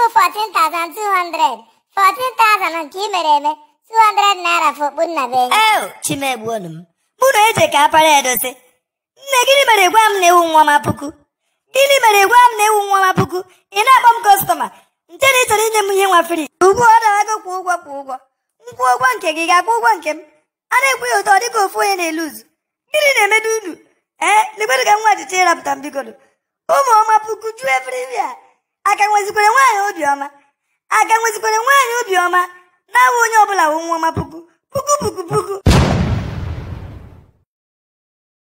वो 14,200. 14,000 200 naira fọkpụ nna be enyi. Oh, Ew! Chimegbu ọnụ m. Mụ na eje ka ya edozi. Nne gịnị mere gwa m na ewu Gịnị mere gwa m na ewu nwa ma puku? Ị na-akpọ m kọstọma. Nche na ịchọrọ inye m ihe nwa Ugbu ọ dara kwụ ụgwọ kwụ ụgwọ. Nkwụ ụgwọ nke gị ga ụgwọ nke m. A na-ekwu ụtọ dịka ofu onye na-eluzu. Gịnị na-emedu unu? Ee, eh, legbedụ ka puku aka nwezikwere nwaanyị obioma aka nwezikwere nwaanyị na onye ọbụla nwa ọma puku puku puku puku